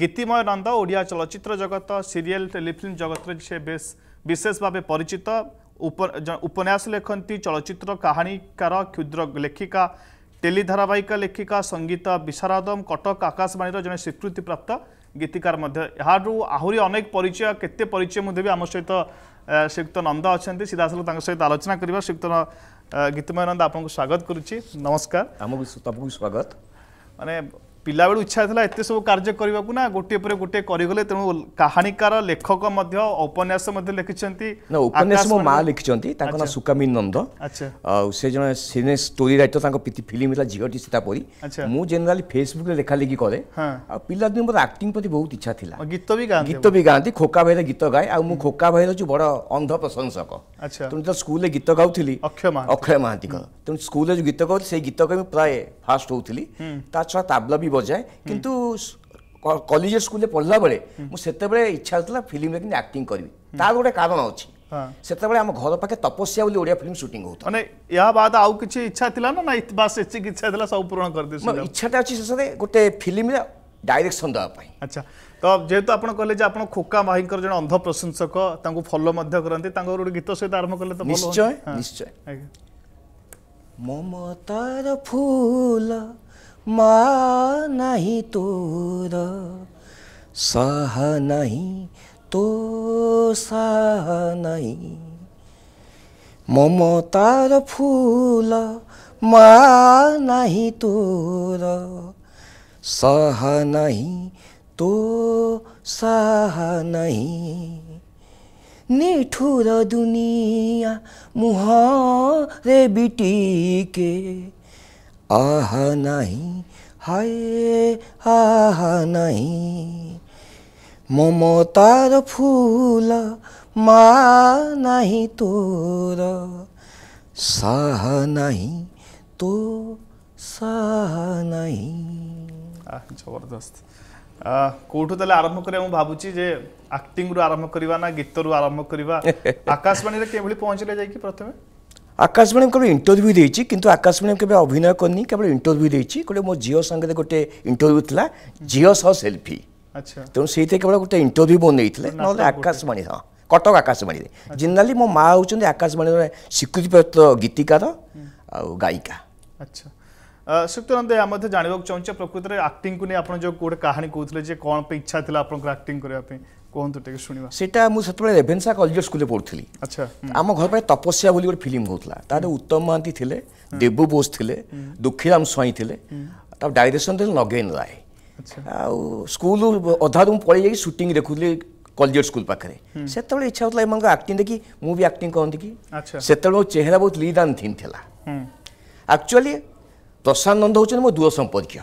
গীতিময় নন্দ ওড়িয়া চলচ্চিত্র জগত serial Telefilm জগতের সে বেশ বিশেষভাবে পরিচিত উপন্যাস লেখন্তি চলচ্চিত্র কাহিনীকার ক্ষুদ্র লেখিকা টেলি ধারাবাহিক লেখিকা সঙ্গীত বিশারদম কটক আকাশবাণীর জন স্বীকৃতিপ্রাপ্ত গীতিকার মধ্যে এর আহরি অনেক পরিচয় কেতে পরিচয় মধ্যে দেবি আমার সহিত শ্রীযুক্ত নন্দ অনেক সিধাসল তাঙ্ক সহ আলোচনা করা শ্রীক্ত গীতিময় নন্দ আপনার স্বাগত করছি নমস্কার আমি স্বাগত মানে ପିଲାବେଳୁ ଇଚ୍ଛା ଥିଲା ଏତେ ସବୁ କାର୍ଯ୍ୟ କରିବାକୁ ନା ଗୋଟିଏ ପରେ ଗୋଟିଏ କରିଗଲେ ତେଣୁ କାହାଣୀକାର ଲେଖକ ମଧ୍ୟ ଉପନ୍ୟାସ ମଧ୍ୟ ଲେଖିଛନ୍ତି ଉପନ୍ୟାସ ମୋ ମା ଲେଖିଛନ୍ତି ତାଙ୍କ ନାଁ ସୁକାମୀ ନନ୍ଦ ଆଉ ସେ ଜଣେ ସିନେ ଷ୍ଟୋରି ରାଇଟର ତାଙ୍କ ଫିଲ୍ମ ହେଲା ଝିଅଟି ସୀତା ପରି ମୁଁ ଜେନେରାଲି ଫେସବୁକ୍ରେ ଲେଖାଲେଖି କରେ ଆଉ ପିଲାଦିନ ମୋର ଆକ୍ଟିଂ ପ୍ରତି ବହୁତ ଇଚ୍ଛା ଥିଲା ଗୀତ ବି ଗୀତ ବି ଗାଆନ୍ତି ଖୋକା ଭାଇର ଗୀତ ଗାଏ ଆଉ ମୁଁ ଖୋକା ଭାଇର ଯୋଉ ବଡ଼ ଅନ୍ଧ ପ୍ରଶଂସକ ତେଣୁ ତ ସ୍କୁଲରେ ଗୀତ ଗାଉଥିଲି ଅକ୍ଷୟ ମହାନ୍ତିଙ୍କର ତେଣୁ ସ୍କୁଲରେ ଯୋଉ ଗୀତ ଗାଉଥିଲି ସେଇ ଗୀତ ଗାଇ ମୁଁ ପ୍ରାୟ ଫାଷ୍ଟ ହଉଥିଲି ତା ଛଡ଼ା ତାବଲା ବି ବଜାଏ କିନ୍ତୁ କଲେଜିଏ ସ୍କୁଲରେ ପଢ଼ିଲା ବେଳେ ମୁଁ ସେତେବେଳେ ଇଚ୍ଛା ହେଉଥିଲା ଫିଲ୍ମରେ କିନ୍ତୁ ଆକ୍ଟିଂ କରିବି ତାର ଗୋଟେ କାରଣ ଅଛି ସେତେବେଳେ ଆମ ଘର ପାଖେ ତପସ୍ୟା ବୋଲି ଓଡ଼ିଆ ଫିଲ୍ମ ସୁଟିଂ ହଉଥିଲା ମାନେ ଏହା ବାଦ ଆଉ କିଛି ଇଚ୍ଛା ଥିଲା ନା ନାଇଁ ବାସ୍ ଏତିକି ଇଚ୍ଛା ଥିଲା ସବୁ ପୂରଣ କରିଦେଇ ଇଚ୍ଛାଟା ଅଛି ଶେଷରେ ଗୋଟେ ଫିଲ୍ମରେ ଡାଇରେକ୍ସନ୍ ଦେବା ପାଇଁ ଆଚ୍ଛା ତ ଯେହେତୁ ଆପଣ କହିଲେ ଯେ ଆପଣ ଖୋକା ମାହିଙ୍କର ଜଣେ ଅନ୍ଧ ପ୍ରଶଂସକ ତାଙ୍କୁ ଫଲୋ ମଧ୍ୟ କରନ୍ତି ତାଙ୍କର ଗୋଟେ ଗୀତ ସହିତ ଆରମ୍ଭ କଲେ ତ ନିଶ୍ଚୟ ନିଶ୍ଚୟ ଆଜ୍ଞା ମମତାର ଫୁଲ मा नाही तोर सह नाही तो सह नाही ममतार फुल मा नाही तोर सह नाही तो सह नाही निठुर दुनिया मुह रे के আহা নাহি হায়ে আহা নাহি মমতার ফুল মা নাহি তোর সাহা নাহি তো সাহা নাহি জবরদস্ত କୋଉଠୁ ତାହେଲେ ଆରମ୍ଭ କରିବା ମୁଁ ଭାବୁଛି ଯେ ଆକ୍ଟିଂରୁ ଆରମ୍ଭ କରିବା ନା ଗୀତରୁ ଆରମ୍ଭ କରିବା ଆକାଶବାଣୀରେ କିଭଳି ପହଞ୍ଚିଲେ ଯାଇକି ପ୍ରଥମେ আকাশ ম্যাডাম কেবল ইন্টরভিউ দিয়েছি কিন্তু আকাশ ম্যাডাম কেবে অভিনয় করনি কেবল ইন্টরভিউ দিয়েছি গোটে মো ঝিও সাংগে গোটে ইন্টরভিউ লা ঝিও সহ সেলফি তেমন সেইতে কেবল গোটে ইন্টরভিউ মো নেইছিলে নহলে আকাশবাণী হ্যাঁ কটক আকাশবাণী জেনারেলি মো মা হচ্ছেন আকাশবাণীর স্বীকৃতিপ্রাপ্ত গীতিকার আউ গায়িকা আচ্ছা সুক্তনন্দে আমি জাঁয়া চাহুছে প্রকৃতরে আক্টিং নিয়ে আপনার যে গোটে কাহিনী কৌলে যে কোণ ইচ্ছা লা আপনার আক্টিং করা କୁହନ୍ତୁ ଟିକେ ଶୁଣିବା ସେଟା ମୁଁ ସେତେବେଳେ ରେଭେନ୍ସା କଲେଜ ସ୍କୁଲରେ ପଢ଼ୁଥିଲି ଆଚ୍ଛା ଆମ ଘର ପାଇଁ ତପସ୍ୟା ବୋଲି ଗୋଟେ ଫିଲ୍ମ ହେଉଥିଲା ତାର ଉତ୍ତମ ମହାନ୍ତି ଥିଲେ ଦେବୁ ବୋଷ ଥିଲେ ଦୁଃଖୀରାମ ସ୍ୱାଇଁ ଥିଲେ ତା ଡାଇରେକ୍ସନ୍ ଥିଲେ ନଗେନ ରାୟ ଆଉ ସ୍କୁଲ ଅଧାରୁ ମୁଁ ପଳେଇ ଯାଇକି ସୁଟିଂ ଦେଖୁଥିଲି କଲେଜିଏଟ୍ ସ୍କୁଲ ପାଖରେ ସେତେବେଳେ ଇଚ୍ଛା ହେଉଥିଲା ଏମାନଙ୍କ ଆକ୍ଟିଂ ଦେଖି ମୁଁ ବି ଆକ୍ଟିଂ କରନ୍ତି କି ସେତେବେଳେ ମୋ ଚେହେରା ବହୁତ ଲିଦାନ ଥିନ୍ ଥିଲା ଆକ୍ଚୁଆଲି ପ୍ରଶାନ୍ତ ନନ୍ଦ ହେଉଛନ୍ତି ମୋ ଦୂର ସମ୍ପର୍କୀୟ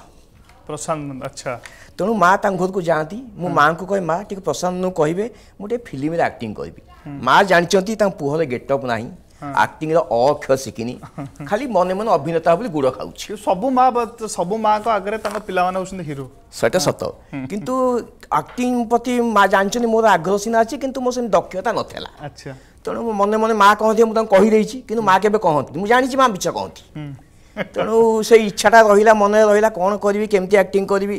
ପ୍ରଶାନ୍ତ ଆଚ୍ଛା ତେଣୁ ମା ତାଙ୍କ ଘରକୁ ଯାଆନ୍ତି ମୁଁ ମାଆଙ୍କୁ କହେ ମା ଟିକେ ପ୍ରଶାନ୍ତଙ୍କୁ କହିବେ ମୁଁ ଟିକେ ଫିଲ୍ମରେ ଆକ୍ଟିଂ କରିବି ମା ଜାଣିଛନ୍ତି ତାଙ୍କ ପୁଅର ଗେଟଅପ୍ ନାହିଁ ଆକ୍ଟିଂର ଅକ୍ଷର ଶିଖିନି ଖାଲି ମନେ ମନେ ଅଭିନେତା ବୋଲି ଗୁଡ଼ ଖାଉଛି ସବୁ ମା ସବୁ ମାଆଙ୍କ ଆଗରେ ତାଙ୍କ ପିଲାମାନେ ହେଉଛନ୍ତି ହିରୋ ସେଇଟା ସତ କିନ୍ତୁ ଆକ୍ଟିଂ ପ୍ରତି ମା ଜାଣିଛନ୍ତି ମୋର ଆଗ୍ରହ ସିନା ଅଛି କିନ୍ତୁ ମୋ ସେମିତି ଦକ୍ଷତା ନଥିଲା ଆଚ୍ଛା ତେଣୁ ମନେ ମନେ ମା କହନ୍ତି ମୁଁ ତାଙ୍କୁ କହିଦେଇଛି କିନ୍ତୁ ମା କେବେ କହନ୍ତି ମୁଁ ଜାଣିଛି ମା ମିଛ କହନ୍ତି ତେଣୁ ସେଇ ଇଚ୍ଛାଟା ରହିଲା ମନରେ ରହିଲା କ'ଣ କରିବି କେମିତି ଆକ୍ଟିଂ କରିବି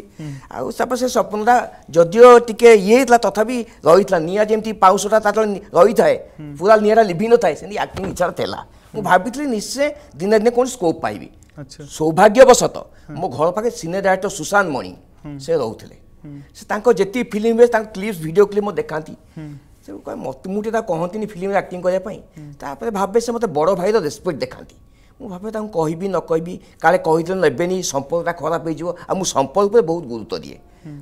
ଆଉ ତାପରେ ସେ ସ୍ୱପ୍ନଟା ଯଦିଓ ଟିକେ ଇଏ ହେଇଥିଲା ତଥାପି ରହିଥିଲା ନିଆଁ ଯେମିତି ପାଉସଟା ତା ତଳେ ରହିଥାଏ ପୁରା ନିଆଁଟା ଲିଭି ନଥାଏ ସେମିତି ଆକ୍ଟିଂ ଇଚ୍ଛାଟା ଥିଲା ମୁଁ ଭାବିଥିଲି ନିଶ୍ଚୟ ଦିନେ ଦିନେ କୌଣସି ସ୍କୋପ୍ ପାଇବି ସୌଭାଗ୍ୟବଶତଃ ମୋ ଘର ପାଖରେ ସିନେ ଡାଇରେକ୍ଟର ସୁଶାନ୍ତ ମଣି ସେ ରହୁଥିଲେ ସେ ତାଙ୍କ ଯେତିକି ଫିଲ୍ମ ହୁଏ ତାଙ୍କ କ୍ଲିପ୍ସ ଭିଡ଼ିଓ କ୍ଲିପ୍ ମୁଁ ଦେଖାନ୍ତି ସେ ମୋତେ ମୁଁ ଟିକେ କହନ୍ତିନି ଫିଲ୍ମରେ ଆକ୍ଟିଂ କରିବା ପାଇଁ ତାପରେ ଭାବେ ସେ ମୋତେ ବଡ଼ ଭାଇର ରେସ୍ପେକ୍ଟ ଦେଖାନ୍ତି ମୁଁ ଭାବେ ତାଙ୍କୁ କହିବି ନ କହିବି କାଳେ କହିଦେଲେ ନେବେନି ସମ୍ପର୍କଟା ଖରାପ ହେଇଯିବ ଆଉ ମୁଁ ସମ୍ପର୍କ ଉପରେ ବହୁତ ଗୁରୁତ୍ୱ ଦିଏ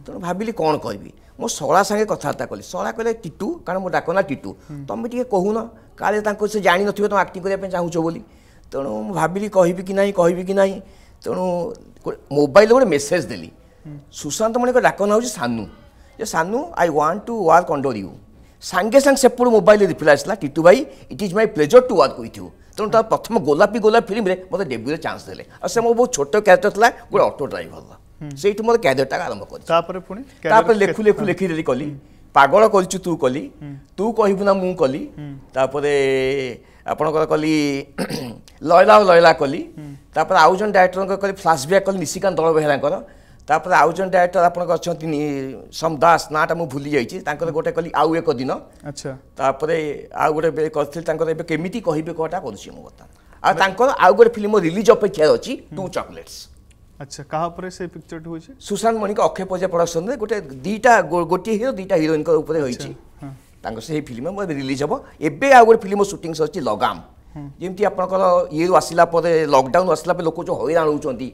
ତେଣୁ ଭାବିଲି କ'ଣ କହିବି ମୁଁ ଶଳା ସାଙ୍ଗେ କଥାବାର୍ତ୍ତା କଲି ଶଳା କହିଲେ ଟିଟୁ କାରଣ ମୋ ଡାକ ନା ଟିଟୁ ତମେ ଟିକେ କହୁନ କାଳେ ତାଙ୍କୁ ସେ ଜାଣିନଥିବେ ତମେ ଆକ୍ଟିଂ କରିବା ପାଇଁ ଚାହୁଁଛ ବୋଲି ତେଣୁ ମୁଁ ଭାବିଲି କହିବି କି ନାହିଁ କହିବି କି ନାହିଁ ତେଣୁ ମୋବାଇଲରେ ଗୋଟେ ମେସେଜ୍ ଦେଲି ସୁଶାନ୍ତ ମଣିଙ୍କ ଡାକ ନାଁ ହେଉଛି ସାନୁ ଯେ Sanu I want to work under you ସାଙ୍ଗେ ସାଙ୍ଗେ ସେପଟୁ ମୋବାଇଲରେ ରିପ୍ଲାଏ ଆସିଲା ଟିଟୁ ଭାଇ it is my pleasure to work କହିଥିବୁ ତେଣୁ ତା ପ୍ରଥମ ଗୋଲାପି ଗୋଲାପ ଫିଲ୍ମରେ ମୋତେ ଡେବ୍ୟୁରେ ଚାନ୍ସ ଦେଲେ ଆଉ ସେ ମୋ ବହୁତ ଛୋଟ କ୍ୟାରେକ୍ଟର ଥିଲା ଗୋଟେ ଅଟୋ ଡ୍ରାଇଭରର ସେଇଠୁ ମୋର କ୍ୟାରିୟରଟା ଆରମ୍ଭ କଲି ତାପରେ ପୁଣି ତାପରେ ଲେଖୁ ଲେଖୁ ଲେଖି କଲି ପାଗଳ କରିଛୁ ତୁ କଲି ତୁ କହିବୁ ନା ମୁଁ କଲି ତାପରେ ଆପଣଙ୍କର କଲି ଲୟଲା ଓ ଲୟଲା କଲି ତାପରେ ଆଉ ଜଣେ ଡାଇରେକ୍ଟରଙ୍କର କଲି ଫ୍ଲାସ୍ବ୍ୟାକ୍ କଲି ନିଶିକାନ୍ତ ଦଳବେହେରାଙ୍କର ତାପରେ ଆଉ ଜଣେ ଡାଇରେକ୍ଟର ଆପଣଙ୍କ ଅଛନ୍ତି ସମ ଦାସ ନାଁଟା ମୁଁ ଭୁଲି ଯାଇଛି ତାଙ୍କର ଗୋଟେ କଲି ଆଉ ଏକ ଦିନ ଆଚ୍ଛା ତାପରେ ଆଉ ଗୋଟେ କରିଥିଲି ତାଙ୍କର ଏବେ କେମିତି କହିବେ କଟା କରୁଛି ମୁଁ ବର୍ତ୍ତମାନ ଆଉ ତାଙ୍କର ଆଉ ଗୋଟେ ଫିଲ୍ମ ରିଲିଜ୍ ଅପେକ୍ଷାରେ ଅଛି ଟୁ ଚକୋଲେଟ୍ସ আচ্ছা কাহা উপরে সেই পিকচারটি হয়েছে সুশান্ত মণিক অক্ষয় পজা প্রোডাকশনরে গোটে দুইটা গোটিয়ে হিরো দুইটা হিরোইনক উপরে হয়েছে তাঙ্ক সেই ফিল্ম রিলিজ হব এবে আউ গোটে ফিল্ম শুটিং সরছি লগাম ଯେମିତି ଆପଣଙ୍କର ଇଏରୁ ଆସିଲା ପରେ ଲକଡାଉନ୍ ଆସିଲା ପରେ ଲୋକ ଯେଉଁ ହଇରାଣ ହେଉଛନ୍ତି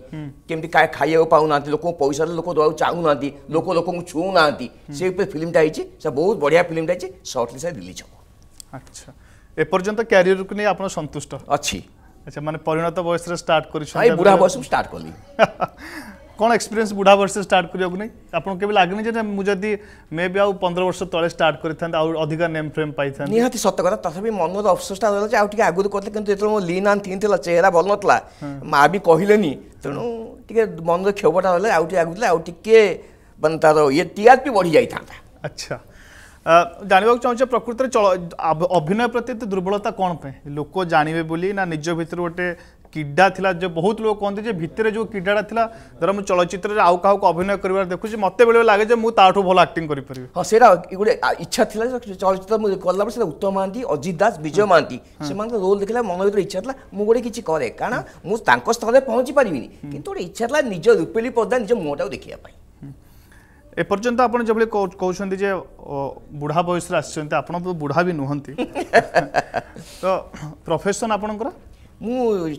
କେମିତି ଖାଇବାକୁ ପାଉନାହାନ୍ତି ଲୋକଙ୍କୁ ପଇସାରେ ଲୋକ ଦେବାକୁ ଚାହୁଁନାହାନ୍ତି ଲୋକ ଲୋକଙ୍କୁ ଛୁଉଁନାହାନ୍ତି ସେ ଉପରେ ଫିଲ୍ମଟା ହେଇଛି ସେ ବହୁତ ବଢ଼ିଆ ଫିଲ୍ମଟା ହେଇଛି ସର୍ଟଲି ସେ ରିଲିଜ୍ ହେବ ଆଚ୍ଛା ଏପର୍ଯ୍ୟନ୍ତ କ୍ୟାରିୟରକୁ ନେଇ ଆପଣ ସନ୍ତୁଷ୍ଟ ଅଛି ଆଚ୍ଛା ମାନେ ପରିଣତ ବୟସରେ ଷ୍ଟାର୍ଟ କରିଛନ୍ତି ବୁଢ଼ା ବୟସରୁ ଷ୍ଟାର୍ଟ କଲି କ'ଣ ଏକ୍ସପିରିଏନ୍ସ ବୁଢ଼ା ବର୍ଷରେ ଷ୍ଟାର୍ଟ କରିବାକୁ ନାହିଁ ଆପଣଙ୍କୁ କେବେ ଲାଗେନି ଯେ ମୁଁ ଯଦି ମେ ବି ଆଉ ପନ୍ଦର ବର୍ଷ ତଳେ ଷ୍ଟାର୍ଟ କରିଥାନ୍ତି ଆଉ ଅଧିକା ନେମ୍ ଫ୍ରେମ୍ ପାଇଥାନ୍ତି ନିହାତି ସତ କଥା ତଥାପି ମନର ଅଫସୋସଟା ରହିଲା ଯେ ଆଉ ଟିକେ ଆଗରୁ କରିଥିଲେ କିନ୍ତୁ ଯେତେବେଳେ ମୋ ଲିନ୍ ଆଣ୍ଡ ଥିନ୍ ଥିଲା ଚେହେରା ଭଲ ନଥିଲା ମା ବି କହିଲେନି ତେଣୁ ଟିକେ ମନର କ୍ଷୋଭଟା ରହିଲା ଆଉ ଟିକେ ଆଗକୁ ଥିଲା ଆଉ ଟିକେ ମାନେ ତାର ଇଏ ଟିଆର୍ପି ବଢ଼ି ଯାଇଥାନ୍ତା ଆଚ୍ଛା ଜାଣିବାକୁ ଚାହୁଁଛେ ପ୍ରକୃତରେ ଅଭିନୟ ପ୍ରତି ଏତେ ଦୁର୍ବଳତା କ'ଣ ପାଇଁ ଲୋକ ଜାଣିବେ ବୋଲି ନା ନିଜ ଭିତରୁ ଗୋଟେ किडा थी जो बहुत लोग कहते भितर जो किडाटा था धर मुझ चलचित्र आउ का अभिनय कर देखुचे मत बेले लगे मुझे भल आक्ट करें हाँ से गोटे इच्छा थी चलचित्र कला उत्तम महांती अजित दास विजय महांती हाँ। से रोल देखे मन भर इच्छा था मुझे किसी कै कहना मुझे स्थल में पहुंची पारि हाँ। कि गोटे इच्छा था निज रूपेली पदा निज मुहटा देखापी हाँ। एपर्तंत आप कहते बुढ़ा बयस आप तो बुढ़ा भी नुहत तो प्रफेसन आपणकर ମୁଁ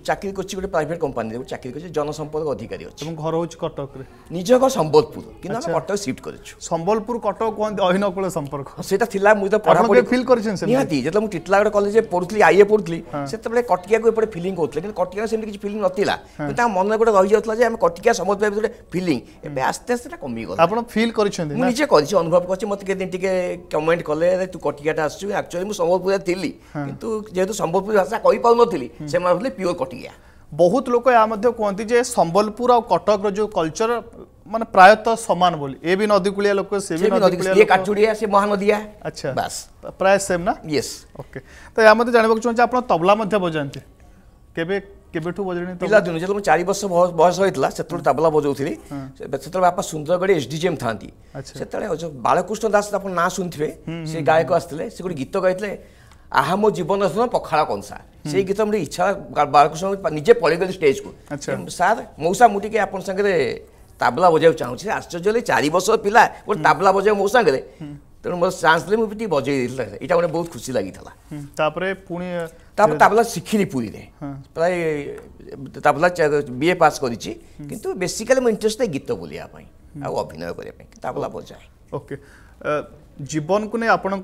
ଚାକିରି କରିଛି ଗୋଟେ ପ୍ରାଇଭେଟ୍ କମ୍ପାନୀରେ ଗୋଟେ ଚାକିରି କରିଛି ଜନସମ୍ପର୍କ ଅଧିକାରୀ ଅଛି ଏବଂ ଘର ହେଉଛି କଟକରେ ନିଜ ଘର ସମ୍ବଲପୁର କିନ୍ତୁ ଆମେ କଟକ ସିଫ୍ଟ କରିଛୁ ସମ୍ବଲପୁର କଟକ କୁହନ୍ତି ଅହିନକୂଳ ସମ୍ପର୍କ ସେଇଟା ଥିଲା ମୁଁ ତ ପଢ଼ାପଢ଼ି ଫିଲ୍ କରିଛନ୍ତି ନିହାତି ଯେତେବେଳେ ମୁଁ ଟିଟଲାଗଡ଼ କଲେଜରେ ପଢ଼ୁଥିଲି ଆଇଏ ପଢ଼ୁଥିଲି ସେତେବେଳେ କଟିକିଆକୁ ଏପଟେ ଫିଲିଂ କରୁଥିଲେ କିନ୍ତୁ କଟିକା ସେମିତି କିଛି ଫିଲିଂ ନଥିଲା କିନ୍ତୁ ତାଙ୍କ ମନରେ ଗୋଟେ ରହିଯାଉଥିଲା ଯେ ଆମେ କଟିକା ସମ୍ବଲପୁର ଗୋଟେ ଫିଲିଂ ଏବେ ଆସ୍ତେ ଆସ୍ତେ ସେଟା କମିଗଲା ଆପଣ ଫିଲ୍ କରିଛନ୍ତି ମୁଁ ନିଜେ କରିଛି ଅନୁଭବ କରିଛି ମୋତେ କେତେ ଟିକେ କମେଣ୍ଟ କଲେ ତୁ କଟିକାଟା ଆସୁଛୁ ଆକ୍ଚୁଆଲି ମୁଁ ସମ୍ବଲପୁରରେ ଥିଲି କିନ୍ତୁ ଯେହେତୁ ସମ୍ବଲପୁରୀ ଭାଷା କହିପାରୁନଥିଲି ସେମାନେ ନୂଆ ବୋଲି ପିଓର କଟିକିଆ ବହୁତ ଲୋକ ଏହା ମଧ୍ୟ କୁହନ୍ତି ଯେ ସମ୍ବଲପୁର ଆଉ କଟକର ଯେଉଁ କଲଚର ମାନେ ପ୍ରାୟତଃ ସମାନ ବୋଲି ଏ ବି ନଦୀ କୂଳିଆ ଲୋକ ସେ ବି ନଦୀ କୂଳିଆ କାଠୁଡ଼ିଆ ସେ ମହାନଦୀଆ ଆଚ୍ଛା ବାସ୍ ପ୍ରାୟ ସେମ୍ ନା ୟେସ୍ ଓକେ ତ ଏହା ମଧ୍ୟ ଜାଣିବାକୁ ଚାହୁଁଛି ଆପଣ ତବଲା ମଧ୍ୟ ବଜାନ୍ତି କେବେ କେବେଠୁ ବଜାଣି ପିଲାଦିନ ଯେତେବେଳେ ଚାରି ବର୍ଷ ବୟସ ହୋଇଥିଲା ସେତେବେଳେ ତାବଲା ବଜାଉଥିଲି ସେତେବେଳେ ବାପା ସୁନ୍ଦରଗଡ଼ ଏସ୍ଡିଜିଏମ୍ ଥାନ୍ତି ସେତେବେଳେ ବାଳକୃଷ୍ଣ ଦାସ ଆପଣ ନାଁ ଶୁଣିଥିବେ ସେ ଗାୟକ ଆସିଥିଲେ ସେ ଗୋଟେ ଗୀତ ଗାଇଥିଲେ ଆହା ମୋ ଜୀବନ ପଖାଳ କଂସା ସେଇ ଗୀତ ମୋର ଇଚ୍ଛା ବାଳକୃଷ୍ଣ ନିଜେ ପଳେଇଗଲି ଷ୍ଟେଜ୍କୁ ସାର୍ ମଉସା ମୁଁ ଟିକେ ଆପଣଙ୍କ ସାଙ୍ଗରେ ତାବଲା ବଜାଇବାକୁ ଚାହୁଁଛି ଆଶ୍ଚର୍ଯ୍ୟ ହେଲେ ଚାରି ବର୍ଷର ପିଲା ଗୋଟେ ତାବଲା ବଜାଇବ ମୋ ସାଙ୍ଗରେ ତେଣୁ ମୋର ଚାନ୍ସ ଦେଲେ ମୁଁ ଟିକେ ବଜାଇ ଦେଇଥିଲା ଏଇଟା ମୋତେ ବହୁତ ଖୁସି ଲାଗିଥିଲା ତାପରେ ପୁଣି ତାପରେ ତାବଲା ଶିଖିଲି ପୁରୀରେ ପ୍ରାୟ ତାବଲା ବିଏ ପାସ୍ କରିଛି କିନ୍ତୁ ବେସିକାଲି ମୋ ଇଣ୍ଟରେଷ୍ଟ ଥାଏ ଗୀତ ବୋଲିବା ପାଇଁ ଆଉ ଅଭିନୟ କରିବା ପାଇଁ ତାବଲା ବଜାଏ ଓକେ জীবনকু নিয়ে আপনার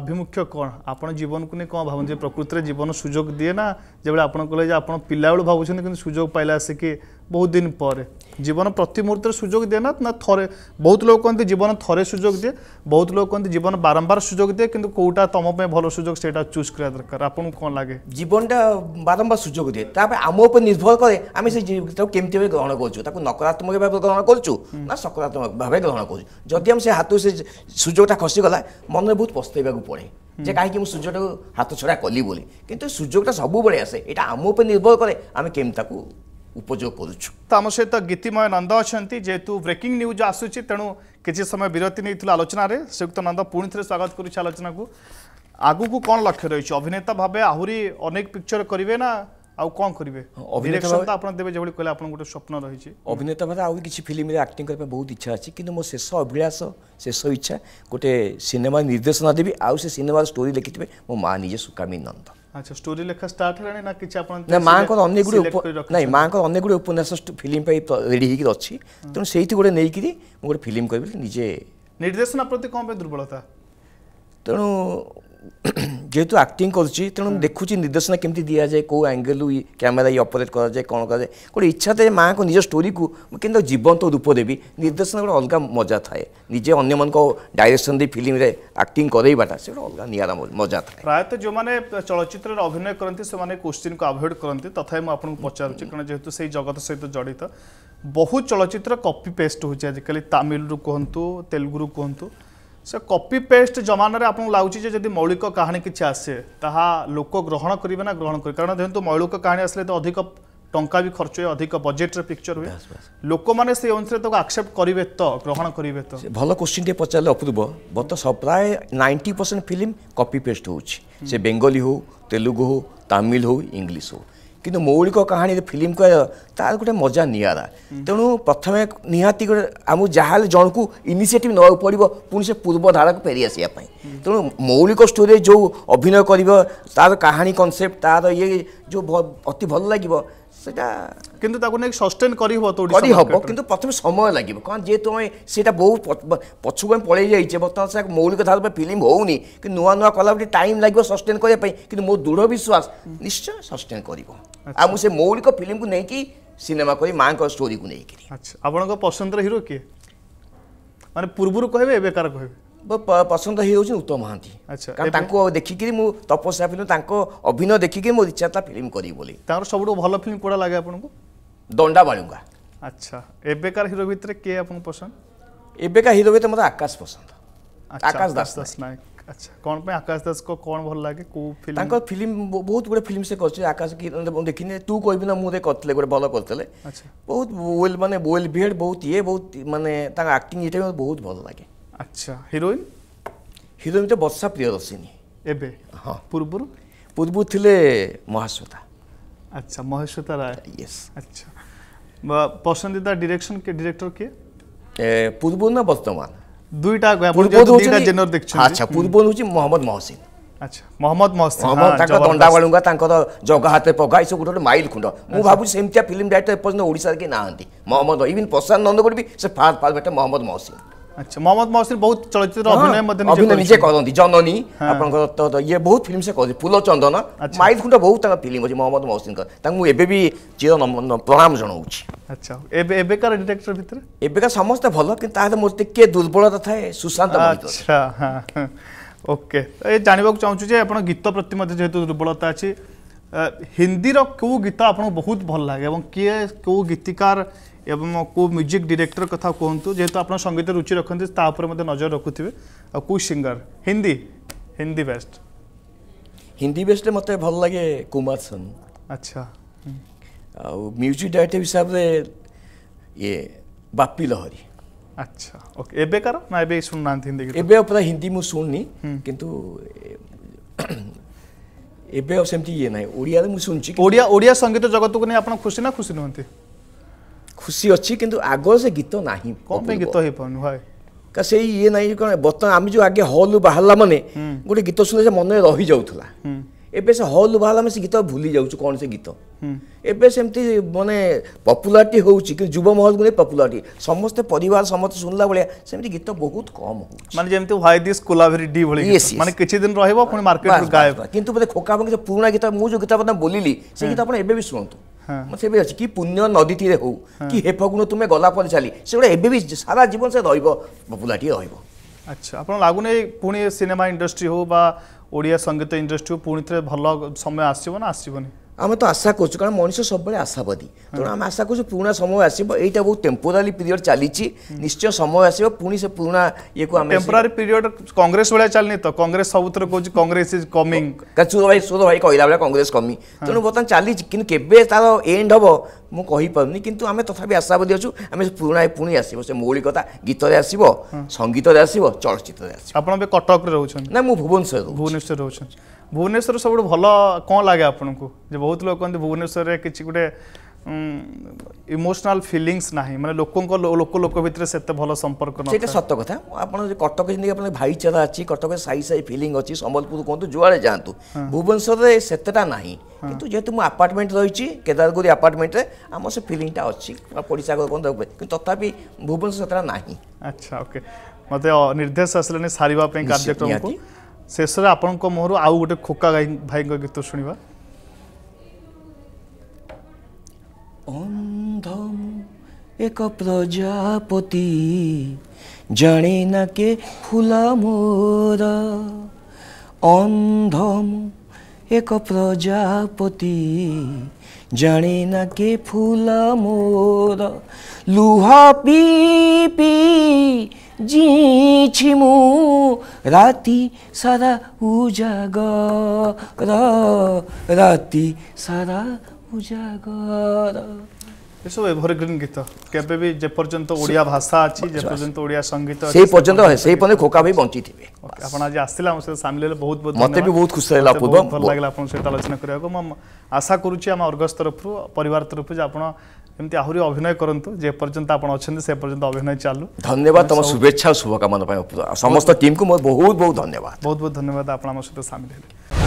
আভিমুখ্য কম আপনার জীবনকু নিয়ে কম ভাবুন যে প্রকৃতির জীবন সুযোগ দিয়ে না যেভাবে আপনার কলে যে আপনার পিলাবেলু ভাবুছেন কিন্তু সুযোগ পাইলে আসিকি বহুদিন পরে জীবন প্রতি মুহূর্তের সুযোগ দিয়ে না না থরে বহুত লোক কহতি জীবন থরে সুযোগ দিয়ে বহুত লোক কহতি জীবন বারম্বার সুযোগ দিয়ে কিন্তু কোটা তোম ভালো সুযোগ সেটা চুজ করা দরকার আপনার কোন লাগে জীবনটা বারম্বার সুযোগ দিয়ে তারপরে আমার উপরে নির্ভর করে আমি সেই তাকে কেমতি ভাবে গ্রহণ করছু তাকে নকারাত্মক ভাবে গ্রহণ করছু না সকারাত্মক ভাবে গ্রহণ করছু যদি আমি সে হাত সে সুযোগটা খসিগলা মনে বহুত পস্তাইবা পড়ে যে কাহিঁকি ମୁଁ ସୁଯୋଗଟାକୁ ହାତ ଛଡ଼ା କଲି ବୋଲି କିନ୍ତୁ ସୁଯୋଗଟା ସବୁବେଳେ ଆସେ ଏଇଟା ଆମ ଉପରେ ନିର୍ଭର କରେ ଆମେ କେମିତି ତାକୁ ଉପଯୋଗ କରୁଛୁ ତ ଆମ ସହିତ ଗୀତିମୟ ନନ୍ଦ ଅଛନ୍ତି ଯେହେତୁ ବ୍ରେକିଂ ନ୍ୟୁଜ୍ ଆସୁଛି ତେଣୁ କିଛି ସମୟ ବିରତି ନେଇଥିଲା ଆଲୋଚନାରେ ଶ୍ରୀଯୁକ୍ତ ନନ୍ଦ ପୁଣି ଥରେ ସ୍ୱାଗତ କରୁଛି ଆଲୋଚନାକୁ ଆଗକୁ କ'ଣ ଲକ୍ଷ୍ୟ ରହିଛି ଅଭିନେତା ଭାବେ ଆହୁରି ଅନେକ ପିକ୍ଚର କରିବେ ନା ଆଉ କ'ଣ କରିବେ ଅଭିନେତା ଆପଣ ଦେବେ ଯେଭଳି କହିଲେ ଆପଣଙ୍କ ଗୋଟେ ସ୍ୱପ୍ନ ରହିଛି ଅଭିନେତା ଭାବେ ଆଉ କିଛି ଫିଲ୍ମରେ ଆକ୍ଟିଂ କରିବା ପାଇଁ ବହୁତ ଇଚ୍ଛା ଅଛି କିନ୍ତୁ ମୋ ଶେଷ ଅଭିଳାଷ ଶେଷ ଇଚ୍ଛା ଗୋଟେ ସିନେମା ନିର୍ଦ୍ଦେଶନା ଦେବି ଆଉ ସେ ସିନେମାର ଷ୍ଟୋରି ଲେଖିଥିବେ ମୋ ମା ନିଜେ ସୁକାମୀ ନନ୍ଦ আচ্ছা ଷ୍ଟୋରୀ ଲେଖା ଷ୍ଟାର୍ଟ ହେଲାଣି ନା କିଛି ଆପଣ ନା ମାଆଙ୍କର ଅନେକ ଗୁଡ଼ିଏ ନାଇଁ ମାଆଙ୍କର ଅନେକ ଗୁଡ଼ିଏ ଉପନ୍ୟାସ ଫିଲ୍ମ ପାଇଁ ରେଡ଼ି ହେଇକି ଅଛି ତେଣୁ ସେଇଠି ଗୋଟେ ନେଇକିରି ମୁଁ ଗୋଟେ ଫିଲ୍ମ କରିବି ନିଜେ ନିର୍ଦ୍ଦେଶନା ପ୍ରତି କ'ଣ ପାଇଁ ଦୁର୍ବଳତା ତେଣୁ যেহেতু আক্টিং করছি তেমন দেখুছি নির্দেশনা কেমতি দিয়া যায় কেউ আঙ্গেল ক্যামেরা ইয়ে অপরেট করা যায় কোণ করা যায় গোটে ইচ্ছা থাকে মা নিজ স্টোরি কু কিন্তু জীবন্ত রূপ দেবি নির্দেশনা গোটে অলগা মজা থাকে নিজে অন্য মানুষ ডাইরেকশন দিয়ে ফিল্মরে আক্টিং করাইবাটা সে গোটে অলগা নিয়ারা মজা থাকে প্রায়ত যে চলচ্চিত্রের অভিনয় করতে সে কোশ্চিন কু আভয়েড করতে তথাপি মু আপনার পচারুছি কারণ যেহেতু সেই জগত সহিত জড়িত বহু চলচ্চিত্র কপি পেস্ট হচ্ছে আজকাল তামিলরু কুহতু তেলুগুরু কুহতু ସେ କପି ପେଷ୍ଟ ଜମାନରେ ଆପଣଙ୍କୁ ଲାଗୁଛି ଯେ ଯଦି ମୌଳିକ କାହାଣୀ କିଛି ଆସେ ତାହା ଲୋକ ଗ୍ରହଣ କରିବେ ନା ଗ୍ରହଣ କରିବେ କାରଣ ଦେଖନ୍ତୁ ମୌଳିକ କାହାଣୀ ଆସିଲେ ତ ଅଧିକ ଟଙ୍କା ବି ଖର୍ଚ୍ଚ ହୁଏ ଅଧିକ ବଜେଟ୍ରେ ପିକ୍ଚର ହୁଏ ଲୋକମାନେ ସେଇ ଅନୁସାରେ ତାକୁ ଆକ୍ସେପ୍ଟ କରିବେ ତ ଗ୍ରହଣ କରିବେ ତ ଭଲ କୋଶ୍ଚିନ୍ଟିଏ ପଚାରିଲେ ଅପୂର୍ବ ବର୍ତ୍ତମାନ ପ୍ରାୟ ninety percent film copy paste ହେଉଛି ସେ ବେଙ୍ଗଲୀ ହେଉ ତେଲୁଗୁ ହେଉ ତାମିଲ ହେଉ ଇଂଲିଶ ହେଉ କିନ୍ତୁ ମୌଳିକ କାହାଣୀରେ ଫିଲ୍ମ କହିବା ତାର ଗୋଟେ ମଜା ନିଆରା ତେଣୁ ପ୍ରଥମେ ନିହାତି ଗୋଟେ ଆମକୁ ଯାହାହେଲେ ଜଣକୁ ଇନିସିଏଟିଭ୍ ନେବାକୁ ପଡ଼ିବ ପୁଣି ସେ ପୂର୍ବ ଧାରାକୁ ଫେରି ଆସିବା ପାଇଁ ତେଣୁ ମୌଳିକ ଷ୍ଟୋରିରେ ଯେଉଁ ଅଭିନୟ କରିବ ତାର କାହାଣୀ କନସେପ୍ଟ ତାର ଇଏ ଯେଉଁ ଅତି ଭଲ ଲାଗିବ ᱥᱮᱫᱟ ᱠᱤᱱᱛᱩ ᱛᱟᱠᱚᱱᱮ ᱥᱚᱥᱴᱮᱱ ᱠᱟᱨᱤᱵᱚ ᱛᱚ ᱩᱰᱤᱥᱟ ᱠᱟᱨᱤ ᱦᱚᱵᱚ ᱠᱤᱱᱛᱩ ᱯᱨᱚᱛᱷᱚᱢ ᱥᱚᱢᱚᱭ ᱞᱟᱜᱤᱵᱚ ᱠᱚᱱ ᱡᱮᱛᱚᱭ ᱥᱮᱴᱟ ᱵᱚᱦᱩ ପಚ್ಚᱩ ᱯᱚᱲᱮ ᱡᱟᱭᱤᱪᱮ ᱵᱚᱛᱟᱥᱟ ᱢᱚᱩᱞᱤᱠ ᱠᱟᱛᱷᱟ ᱨᱮ ᱯᱷᱤᱞᱢ ᱦᱚᱩᱱᱤ ᱠᱤᱱ ნᱣᱟᱼᱱᱣᱟ ᱠᱚᱞᱟᱵᱚᱨᱮ ᱴᱟᱭᱤᱢ ᱞᱟᱜᱤᱵᱚ ᱥᱚᱥᱴᱮᱱ ᱠᱟᱨᱮᱯᱟᱭ ᱠᱤᱱᱛᱩ ᱢᱚ ᱫᱩᱲᱚ ᱵᱤᱥᱣᱟᱥ ᱱᱤᱥᱪᱚᱭ ᱥᱚᱥᱴᱮᱱ ᱠᱟᱨᱤᱵᱚ ᱟᱢ ᱥᱮ ᱢᱚᱩᱞᱤᱠ ᱯᱷᱤ ପସନ୍ଦ ହେଇଯାଉଛି ଉତ୍ତମ ମହାନ୍ତି କାରଣ ତାଙ୍କୁ ଦେଖିକିରି ମୁଁ ତପସ୍ୟା ଫିଲ୍ମ ତାଙ୍କ ଅଭିନୟ ଦେଖିକି ମୋର ଇଚ୍ଛା ଥିଲା ଫିଲ୍ମ କରିବି ବୋଲି ତାଙ୍କର ସବୁଠୁ ଭଲ ଫିଲ୍ମ କୋଉଟା ଲାଗେ ଆପଣଙ୍କୁ ଦଣ୍ଡା ବାଳୁଙ୍ଗା ଆଚ୍ଛା ଏବେକାର ହିରୋ ଭିତରେ କିଏ ଆପଣଙ୍କୁ ପସନ୍ଦ ଏବେକା ହିରୋ ଭିତରେ ମୋତେ ଆକାଶ ପସନ୍ଦ ଆକାଶ ଦାସ ଦାସ ନାୟକ ଆଚ୍ଛା କ'ଣ ପାଇଁ ଆକାଶ ଦାସଙ୍କ କ'ଣ ଭଲ ଲାଗେ କେଉଁ ଫିଲ୍ମ ତାଙ୍କ ଫିଲ୍ମ ବହୁତ ଗୁଡ଼ିଏ ଫିଲ୍ମ ସେ କରିଛନ୍ତି ଆକାଶ ଦେଖିନି ତୁ କହିବି ନା ମୁଁ କରିଥିଲେ ଗୋଟେ ଭଲ କରିଥିଲେ ବହୁତ ୱେଲ୍ ମାନେ ୱେଲ୍ ବିହେଡ୍ ବହୁତ ଇଏ ବହୁତ ମାନେ ତାଙ୍କ ଆକ୍ଟିଂ ଏଇଟା ମୋତେ ବହୁତ ଭଲ ଲାଗେ আচ্ছা হিরোইন হিরোইনটা বর্ষা প্রিয়দর্শিনী এবে হ্যাঁ ପୂର୍ବରୁ পূর্ব থিলে মহাশ্বেতা আচ্ছা মহেশ্বতা রায় ইয়েস আচ্ছা বা পছন্দিতা ডিরেকশন কে ডিরেক্টর কে পূর্ব না বর্তমান দুইটা পূর্ব দুইটা জেনার দেখছেন আচ্ছা পূর্ব হচ্ছে মোহাম্মদ মহসিন আচ্ছা, হ্যাঁ, তাঙ্কর জগা হাতে পগা এসব গোটে মাইল খুঁড মু ভাবুছি সেমিয়া ফিল্ম ডাইরেক্টর এপর্যন্ত ওড়িশার কি না মোহাম্মদ ইভিন প্রশান্ত নন্দ করবি সে ফার্স্ট ফার্স্ট বেটা মোহাম্মদ মহসিন আচ্ছা মোহাম্মদ মহসিন বহুত চলচ্চিত্র হ্যাঁ, অভিনয় মধ্যে অভিনয় নিজে করন্তি জননী আপনকর তো ইয়ে বহুত ফিল্ম সে করছে ফুল চন্দন মাইল খুঁটা বহুত তাঙ্ক ফিল্ম আছে মোহাম্মদ মহসিনকর তাঙ্ক মু এবে বি চির প্রণাম জনাউছি আচ্ছা এবে এবেকার ডিরেক্টর ভিতরে এবেকার সমস্ত ভালো কিন্তু তাহলে মোর টিকে দুর্বলতা থাকে সুশান্ত আচ্ছা হ্যাঁ ওকে এ জানিবাক চাহুছু যে আপনার গীত প্রতি মধ্যে যেহেতু দুর্বলতা আছে হিন্দির কেউ গীত আপনার বহুত ভাল লাগে এবং কি কেউ গীতিকার এবং কেউ ମ୍ୟୁଜିକ୍ ଡିରେକ୍ଟର କଥା କୁହନ୍ତୁ ଯେହେତୁ ଆପଣ ସଙ୍ଗୀତ ରୁଚି ରଖନ୍ତି ତା ଉପରେ ମଧ୍ୟ ନଜର ରଖୁଥିବେ ଆଉ କେଉଁ ସିଙ୍ଗର ହିନ୍ଦୀ ହିନ୍ଦୀ ବେଷ୍ଟ ହିନ୍ଦୀ ବେଷ୍ଟରେ ମୋତେ ଭଲ ଲାଗେ କୁମାର ସାନ୍ ଆଚ୍ଛା ଆଉ ମ୍ୟୁଜିକ୍ ଡାଇରେକ୍ଟର ହିସାବରେ ଇଏ ବାପି ଲହରୀ আচ্ছা ওকে এবে কার না এবে শুননা হিন্দি এবে পুরা হিন্দি মু শুননি কিন্তু এবে সেমতি ইয়ে নাই ওড়িয়া মু শুনছি ওড়িয়া ওড়িয়া সঙ্গীত জগতকে নিয়ে আপনার খুশি না খুশি নুহতি খুশি অছি কিন্তু আগ সে গীত না কম গীত হইপারু হয় সেই ইয়ে নাই বর্তমান আমি যে আগে হল বাহারা মানে গোটে গীত শুনে সে মনে রহি যাওয়া এবে সে হল বাহারা মানে সে গীত ভুলি যাচ্ছু কোণ সে গীত এবে সেমতি মানে পপুলারিটি হচ্ছে কিন্তু যুব মহলকু নিয়ে পপুলারিটি সমস্তে পরিবার সমস্তে শুনলা ভাবে সেমতি গীত বহুত কম হচ্ছে মানে যেমন হোয়াই দিস কোলাভেরি ডি ভଳି মানে কিছু দিন রহব পুনি মার্কেট গায়ব কিন্তু বোধে খোকা বঙ্গে পুরোনা গীত মু যে গীত আপনার বলিলি সে গীত আপনার এবে বি শুনতু ସେ ବି ଅଛି କି ପୁଣ୍ୟ ନଦୀଟିରେ ହଉ କି ହେପଗୁଣ ତୁମେ ଗଲା ପରେ ଚାଲି ସେ ଗୋଟେ ଏବେ ବି ସାରା ଜୀବନ ସେ ରହିବ ବପୁଲାଟିଏ ରହିବ ଆଚ୍ଛା ଆପଣ ଲାଗୁନି ପୁଣି ସିନେମା ଇଣ୍ଡଷ୍ଟ୍ରି ହଉ ବା ଓଡ଼ିଆ ସଙ୍ଗୀତ ଇଣ୍ଡଷ୍ଟ୍ରି ହଉ ପୁଣି ଥରେ ଭଲ ସମୟ ଆସିବ ନା ଆସିବନି ଆମେ ତ ଆଶା କରୁଛୁ କାରଣ ମଣିଷ ସବୁବେଳେ ଆଶାବାଦୀ ତେଣୁ ଆମେ ଆଶା କରୁଛୁ ପୁରୁଣା ସମୟ ଆସିବ ଏଇଟା ବହୁତ ଟେମ୍ପୋରାରୀ ପିରିୟଡ଼ ଚାଲିଛି ନିଶ୍ଚୟ ସମୟ ଆସିବ ପୁଣି ସେ ପୁରୁଣା ଇଏକୁ ଆମେ ଟେମ୍ପୋରାରୀ ପିରିୟଡ଼ କଂଗ୍ରେସ ଭଳିଆ ଚାଲିନି ତ କଂଗ୍ରେସ ସବୁଥିରେ କହୁଛି କଂଗ୍ରେସ ଇଜ୍ କମିଂ ସୁର ଭାଇ ସୁର ଭାଇ କହିଲା ବେଳେ କଂଗ୍ରେସ କମି ତେଣୁ ବର୍ତ୍ତମାନ ଚାଲିଛି କିନ୍ତୁ କେବେ ତାର ଏଣ୍ଡ ହବ ମୁଁ କହିପାରୁନି କିନ୍ତୁ ଆମେ ତଥାପି ଆଶାବାଦୀ ଅଛୁ ଆମେ ପୁରୁଣା ପୁଣି ଆସିବ ସେ ମୌଳିକତା ଗୀତରେ ଆସିବ ସଙ୍ଗୀତରେ ଆସିବ ଚଳଚ୍ଚିତ୍ରରେ ଆସିବ ଆପଣ ଏବେ କଟକରେ ରହୁଛନ୍ତି ନା ମୁଁ ଭୁବନେଶ୍ୱର ଭୁବନେଶ୍ୱର ରହୁଛନ୍ତି ଭୁବନେଶ୍ୱର ସବୁଠୁ ଭଲ କ'ଣ ଲାଗେ ଆପଣଙ୍କୁ ଯେ ବହୁତ ଲୋକ କହନ୍ତି ଭୁବନେଶ୍ୱରରେ କିଛି ଗୋଟେ ইমোশনাল ফিলিংস না মানে লোক লোক লোক ভিতরে সেতে ভালো সম্পর্ক না সেটা সত কথা আপনার কটক যেমনি আপনার ভাইচারা আছে কটক সাই সাই ফিলিং অছি সম্বলপুর কুহতু যুয়াড়ে যাতে ভুবনেশ্বরের সেতেটা না কিন্তু যেহেতু মু আপার্টমেন্ট রয়েছি কেদারগুড়ি আপার্টমেন্টে আমার সে ফিলিংটা অছি পড়িশা কিন্তু তথাপি ভুবনেশ্বর সেটা না আচ্ছা ওকে মতো নির্দেশ আসলে সারা কার্যক্রম শেষে আপনার মোহর আউ গোটে খোকা ভাইঙ্ গীত শুণবা ଅନ୍ଧମ ଏକ ପ୍ରଜାପତି ଜାଣେ ନା କେ ଫୁଲ ମୋର ଅନ୍ଧମ ଏକ ପ୍ରଜାପତି জানে না কে ফুল মোর লুহ পি পি জিছি মু রাতি সারা উজাগ রাতি সারা উজাগর এসব এভারগ্রিন গীত কেবে বি যে পর্যন্ত ওড়িয়া ভাষা আছে যে পর্যন্ত ওড়িয়া সঙ্গীত সেই পর্যন্ত সেই পর্যন্ত খোকা ভাই বঞ্চি থিবে আপন আজ আসছিলা আমার সাথে সামিল হলে বহুত বহুত মতে বি বহুত খুশি লাগলা পূর্ব ভাল লাগলা আপন সাথে আলোচনা করিয়াকু মু আশা করুছি আমার অর্গস তরফরু পরিবার তরফরু যে আপন এমতি আহুরি অভিনয় করন্তু যে পর্যন্ত আপন অছন্তি সে পর্যন্ত অভিনয় চালু ধন্যবাদ তোমার শুভেচ্ছা শুভকামনা পাই সমস্ত টিমকু মু বহুত বহুত ধন্যবাদ বহুত বহুত ধন্যবাদ আপন আমার সাথে সামিল হলে